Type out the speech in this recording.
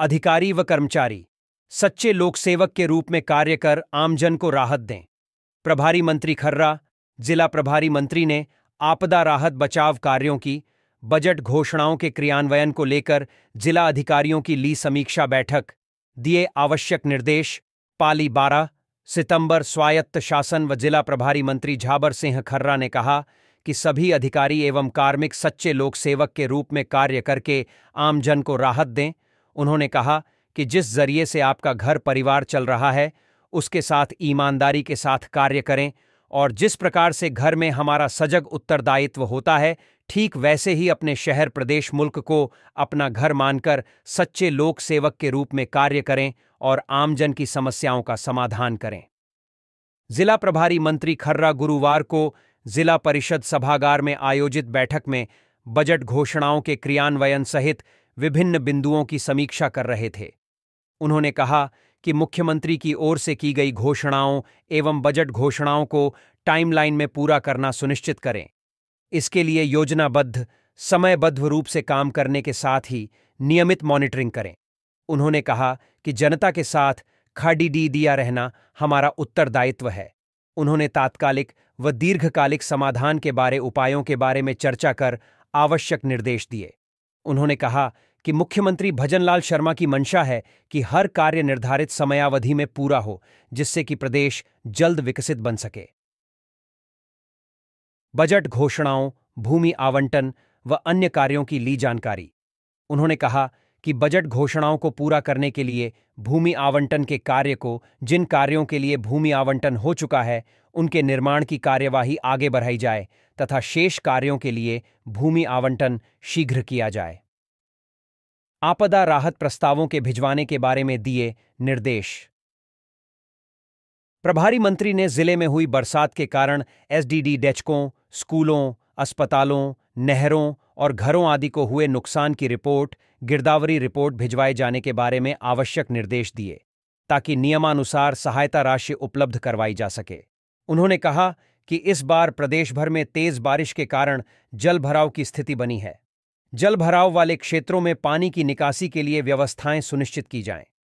अधिकारी व कर्मचारी सच्चे लोकसेवक के रूप में कार्य कर आमजन को राहत दें प्रभारी मंत्री खर्रा जिला प्रभारी मंत्री ने आपदा राहत बचाव कार्यों की बजट घोषणाओं के क्रियान्वयन को लेकर जिला अधिकारियों की ली समीक्षा बैठक दिए आवश्यक निर्देश पाली बारह सितंबर स्वायत्त शासन व जिला प्रभारी मंत्री झाबर सिंह खर्रा ने कहा कि सभी अधिकारी एवं कार्मिक सच्चे लोक सेवक के रूप में कार्य करके आमजन को राहत दें उन्होंने कहा कि जिस जरिए से आपका घर परिवार चल रहा है उसके साथ ईमानदारी के साथ कार्य करें और जिस प्रकार से घर में हमारा सजग उत्तरदायित्व होता है ठीक वैसे ही अपने शहर प्रदेश मुल्क को अपना घर मानकर सच्चे लोक सेवक के रूप में कार्य करें और आमजन की समस्याओं का समाधान करें जिला प्रभारी मंत्री खर्रा गुरुवार को जिला परिषद सभागार में आयोजित बैठक में बजट घोषणाओं के क्रियान्वयन सहित विभिन्न बिंदुओं की समीक्षा कर रहे थे उन्होंने कहा कि मुख्यमंत्री की ओर से की गई घोषणाओं एवं बजट घोषणाओं को टाइमलाइन में पूरा करना सुनिश्चित करें इसके लिए योजनाबद्ध समयबद्ध रूप से काम करने के साथ ही नियमित मॉनिटरिंग करें उन्होंने कहा कि जनता के साथ खाडी डी दिया रहना हमारा उत्तरदायित्व है उन्होंने तात्कालिक व दीर्घकालिक समाधान के बारे उपायों के बारे में चर्चा कर आवश्यक निर्देश दिए उन्होंने कहा कि मुख्यमंत्री भजनलाल शर्मा की मंशा है कि हर कार्य निर्धारित समयावधि में पूरा हो जिससे कि प्रदेश जल्द विकसित बन सके बजट घोषणाओं भूमि आवंटन व अन्य कार्यों की ली जानकारी उन्होंने कहा कि बजट घोषणाओं को पूरा करने के लिए भूमि आवंटन के कार्य को जिन कार्यों के लिए भूमि आवंटन हो चुका है उनके निर्माण की कार्यवाही आगे बढ़ाई जाए तथा शेष कार्यों के लिए भूमि आवंटन शीघ्र किया जाए आपदा राहत प्रस्तावों के भिजवाने के बारे में दिए निर्देश प्रभारी मंत्री ने जिले में हुई बरसात के कारण एसडीडी डेचकों स्कूलों अस्पतालों नहरों और घरों आदि को हुए नुकसान की रिपोर्ट गिरदावरी रिपोर्ट भिजवाए जाने के बारे में आवश्यक निर्देश दिए ताकि नियमानुसार सहायता राशि उपलब्ध करवाई जा सके उन्होंने कहा कि इस बार प्रदेश भर में तेज बारिश के कारण जल भराव की स्थिति बनी है जल भराव वाले क्षेत्रों में पानी की निकासी के लिए व्यवस्थाएं सुनिश्चित की जाएं